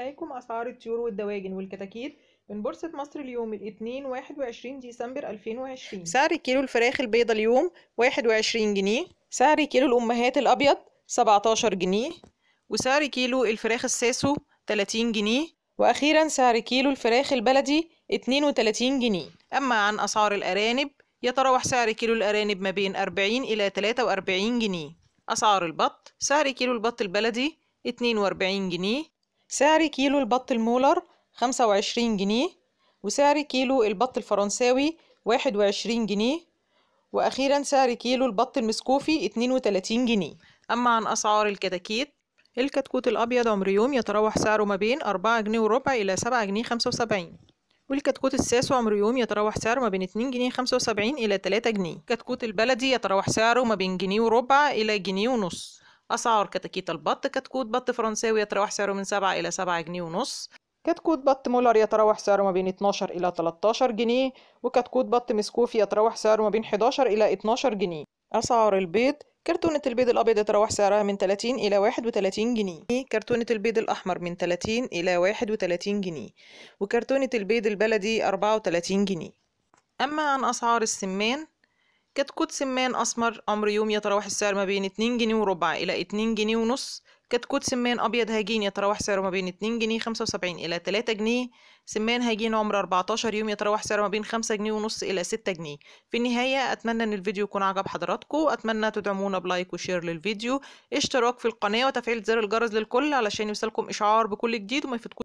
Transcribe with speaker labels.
Speaker 1: إليكم أسعار الطيور والدواجن والكتاكيت من بورصة مصر اليوم الاثنين وعشرين ديسمبر وعشرين سعر كيلو الفراخ البيضة اليوم واحد وعشرين جنيه سعر كيلو الأمهات الأبيض سبعتاشر جنيه وسعر كيلو الفراخ الساسو تلاتين جنيه وأخيرا سعر كيلو الفراخ البلدي اتنين وتلاتين جنيه أما عن أسعار الأرانب يتراوح سعر كيلو الأرانب ما بين أربعين إلى تلاتة وأربعين جنيه أسعار البط سعر كيلو البط البلدي اتنين واربعين جنيه سعر كيلو البط المولر خمسة وعشرين جنيه وسعر كيلو البط الفرنساوي واحد وعشرين جنيه وأخيرا سعر كيلو البط المسكوفي اتنين وتلاتين جنيه أما عن أسعار الكتاكيت الكتكوت الأبيض عمر يوم يتراوح سعره ما بين أربعة جنيه وربع إلى سبعة جنيه خمسة وسبعين والكتكوت الساسو عمر يوم يتراوح سعره ما بين اتنين جنيه خمسة وسبعين إلى تلاتة جنيه الكتكوت البلدي يتراوح سعره ما بين جنيه وربع إلى جنيه ونص أسعار كتاكيت البط كتكوت بط فرنساوي يتراوح سعره من 7 إلى 7 جنيه ونص كتكوت بط مولر يتراوح سعره ما بين 12 إلى 13 جنيه وكتكوت بط مسكوفي يتراوح سعره ما بين 11 إلى 12 جنيه أسعار البيض كرتونة البيض الأبيض يتراوح سعرها من 30 إلى 31 جنيه كرتونة البيض الأحمر من 30 إلى 31 جنيه وكرتونة البيض البلدي 34 جنيه أما عن أسعار السمان كتكوت سمان أسمر عمر يوم يتراوح السعر ما بين 2 جنيه وربع إلى 2 جنيه ونص كتكوت سمان أبيض هجين يتراوح سعره ما بين 2 جنيه 75 إلى 3 جنيه سمان هجين عمر 14 يوم يتراوح سعره ما بين 5 جنيه ونص إلى 6 جنيه في النهاية أتمنى أن الفيديو يكون عجب حضراتكم أتمنى تدعمونا بلايك وشير للفيديو اشتراك في القناة وتفعيل زر الجرس للكل علشان يوصلكم إشعار بكل جديد وما يفوتكم